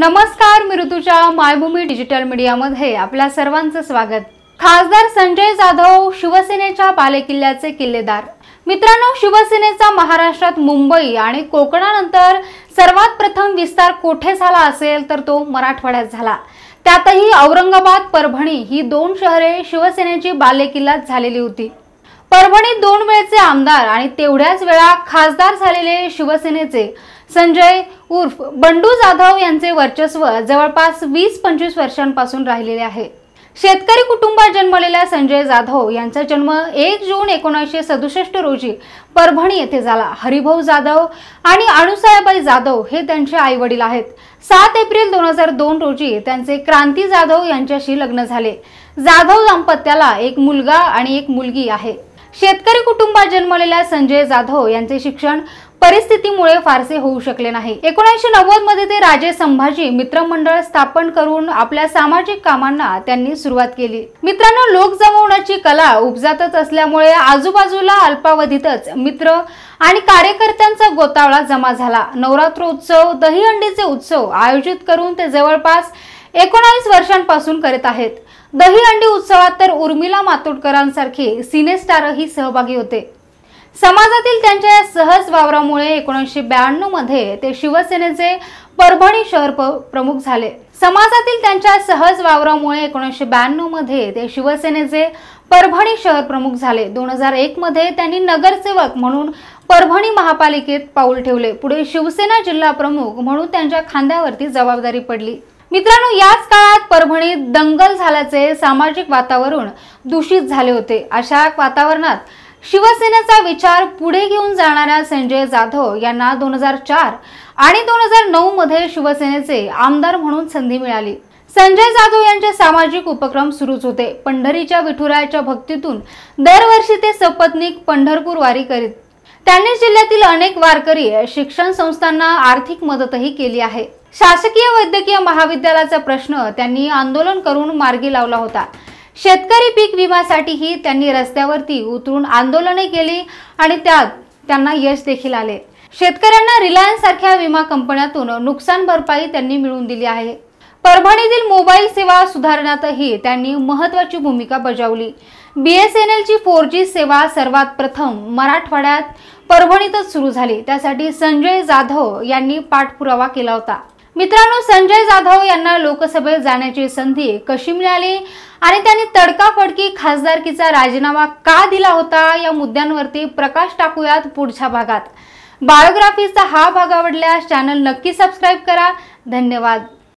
नमस्कार मी ऋतुजा मायभूमी डिजिटल मीडियामध्ये आपल्या सर्वांचं स्वागत खासदार संजय जाधव शिवसेनेच्या बालेकिल्ल्याचे किल्लेदार मित्रांनो शिवसेनेचा महाराष्ट्रात मुंबई आणि कोकणानंतर सर्वात प्रथम विस्तार कोठे झाला असेल तर तो मराठवाड्यात झाला त्यातही औरंगाबाद परभणी ही दोन शहरे शिवसेनेची बालेकिल्ला झालेली होती परभणीत दोन वेळचे आमदार आणि तेवढ्याच वेळा खासदार झालेले शिवसेनेचे संजय उर्फ बंडू जाधव यांचे वर्चस्व जवळपास वीस पंचवीस वर्षांपासून राहिलेले आहे शेतकरी कुटुंबात जन्मलेल्या संजय जाधव यांचा जन्म एक जून एकोणीसशे सदुसष्ट रोजी परभणी येथे झाला हरिभाऊ जाधव आणि अणुसाहेबाई जाधव हे त्यांचे आई वडील आहेत सात एप्रिल दोन हजार दोन रोजी त्यांचे क्रांती जाधव यांच्याशी लग्न झाले जाधव दाम्पत्याला एक मुलगा आणि एक मुलगी आहे शेतकरी कुटुंबात जन्मलेल्या संजय जाधव यांचे शिक्षण परिस्थितीमुळे फारसे होऊ शकले नाही एकोणीसशे नव्वद मध्ये ते राजे संभाजी मित्रमंडळ स्थापन करून आपल्या सामाजिक कामांना त्यांनी सुरुवात केली मित्रांनो लोक जमवण्याची कला उपजातच असल्यामुळे आजूबाजूला अल्पावधीतच मित्र आणि कार्यकर्त्यांचा गोतावळा जमा झाला नवरात्र उत्सव दहीहंडीचे उत्सव आयोजित करून ते जवळपास एकोणावीस वर्षांपासून करीत आहेत दही अंडी उत्सवात तर उर्मिला मातोडकरांसारखे सिनेस्टारही सहभागी होते समाजातील त्यांच्या या सहज वावरामुळे एकोणीसशे ब्याण्णव मध्ये ते शिवसेनेचे परभणी शहर प्रमुख झाले समाजातील त्यांच्या सहज वावरामुळे एकोणीसशे ब्याण्णव मध्ये ते शिवसेनेचे परभणी शहर प्रमुख झाले दोन हजार एक मध्ये त्यांनी नगरसेवक म्हणून परभणी महापालिकेत पाऊल ठेवले पुढे शिवसेना जिल्हा प्रमुख म्हणून त्यांच्या खांद्यावरती जबाबदारी पडली मित्रांनो याच काळात परभणीत दंगल झाल्याचे सामाजिक वातावरण दूषित झाले होते अशा वातावरणात शिवसेनेचा विचार पुढे घेऊन जाणाऱ्या संजय जाधव यांना दोन हजार चार आणि दोन हजार नऊ मध्ये शिवसेनेचे आमदार म्हणून संधी मिळाली संजय जाधव यांचे सामाजिक उपक्रम सुरूच होते पंढरीच्या विठुरायाच्या भक्तीतून दरवर्षी ते सपत्नीक पंढरपूर वारी करीत त्यांनी जिल्ह्यातील अनेक वारकरी शिक्षण संस्थांना आर्थिक मदतही केली आहे शासकीय वैद्यकीय महाविद्यालयाचा प्रश्न त्यांनी आंदोलन करून मार्गी लावला होता शेतकरी पीक विम्यासाठीही त्यांनी रस्त्यावरती उतरून आंदोलने केली आणि त्यात त्यांना यश देखील आले शेतकऱ्यांना रिलायन्स सारख्या विमा कंपन्यातून नुकसान भरपाई त्यांनी मिळवून दिली आहे परभणीतील मोबाईल सेवा सुधारण्यातही त्यांनी महत्वाची भूमिका बजावली बीएसएनएलची फोर जी सेवा सर्वात प्रथम मराठवाड्यात परभणीतच सुरू झाली त्यासाठी संजय जाधव यांनी पाठपुरावा केला होता मित्रांनो संजय जाधव यांना लोकसभेत जाण्याची संधी कशी मिळाली आणि त्यांनी तडकाफडकी खासदारकीचा राजीनामा का दिला होता या मुद्द्यांवरती प्रकाश टाकूयात पुढच्या भागात बायोग्राफीचा हा भाग आवडल्यास चॅनल नक्की सबस्क्राईब करा धन्यवाद